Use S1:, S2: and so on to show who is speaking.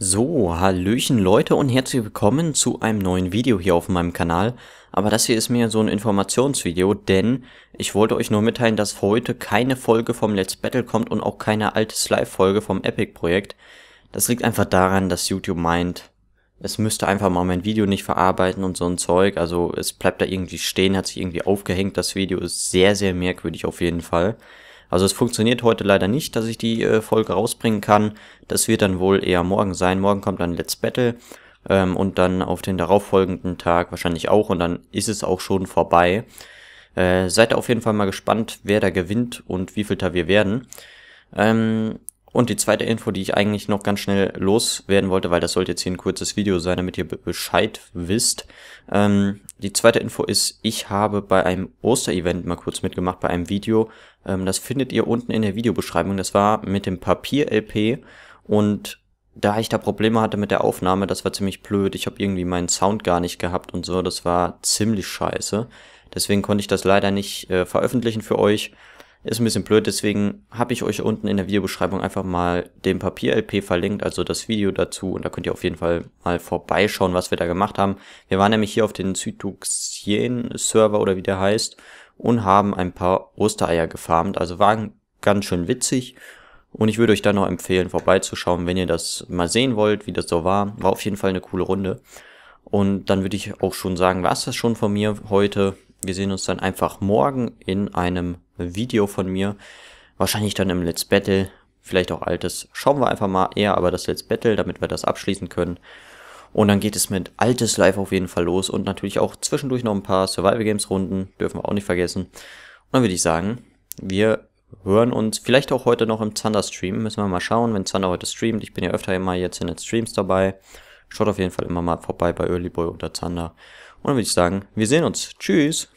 S1: So, Hallöchen Leute und herzlich willkommen zu einem neuen Video hier auf meinem Kanal. Aber das hier ist mir so ein Informationsvideo, denn ich wollte euch nur mitteilen, dass heute keine Folge vom Let's Battle kommt und auch keine altes Live-Folge vom Epic-Projekt. Das liegt einfach daran, dass YouTube meint, es müsste einfach mal mein Video nicht verarbeiten und so ein Zeug. Also es bleibt da irgendwie stehen, hat sich irgendwie aufgehängt. Das Video ist sehr, sehr merkwürdig auf jeden Fall. Also es funktioniert heute leider nicht, dass ich die äh, Folge rausbringen kann. Das wird dann wohl eher morgen sein. Morgen kommt dann Let's Battle ähm, und dann auf den darauffolgenden Tag wahrscheinlich auch und dann ist es auch schon vorbei. Äh, seid auf jeden Fall mal gespannt, wer da gewinnt und wie viel da wir werden. Ähm, und die zweite Info, die ich eigentlich noch ganz schnell loswerden wollte, weil das sollte jetzt hier ein kurzes Video sein, damit ihr Bescheid wisst. Ähm, die zweite Info ist, ich habe bei einem Osterevent mal kurz mitgemacht, bei einem Video. Ähm, das findet ihr unten in der Videobeschreibung. Das war mit dem Papier-LP und da ich da Probleme hatte mit der Aufnahme, das war ziemlich blöd. Ich habe irgendwie meinen Sound gar nicht gehabt und so. Das war ziemlich scheiße. Deswegen konnte ich das leider nicht äh, veröffentlichen für euch. Ist ein bisschen blöd, deswegen habe ich euch unten in der Videobeschreibung einfach mal den Papier-LP verlinkt, also das Video dazu. Und da könnt ihr auf jeden Fall mal vorbeischauen, was wir da gemacht haben. Wir waren nämlich hier auf den Cytuxien-Server oder wie der heißt und haben ein paar Ostereier gefarmt. Also waren ganz schön witzig. Und ich würde euch dann noch empfehlen, vorbeizuschauen, wenn ihr das mal sehen wollt, wie das so war. War auf jeden Fall eine coole Runde. Und dann würde ich auch schon sagen, war es das schon von mir heute. Wir sehen uns dann einfach morgen in einem Video von mir. Wahrscheinlich dann im Let's Battle, vielleicht auch altes. Schauen wir einfach mal eher aber das Let's Battle, damit wir das abschließen können. Und dann geht es mit altes Live auf jeden Fall los und natürlich auch zwischendurch noch ein paar Survival Games Runden, dürfen wir auch nicht vergessen. Und dann würde ich sagen, wir hören uns vielleicht auch heute noch im Zander Stream, müssen wir mal schauen, wenn Zander heute streamt. Ich bin ja öfter immer jetzt in den Streams dabei. Schaut auf jeden Fall immer mal vorbei bei Early Earlyboy oder Zander. Und dann würde ich sagen, wir sehen uns. Tschüss!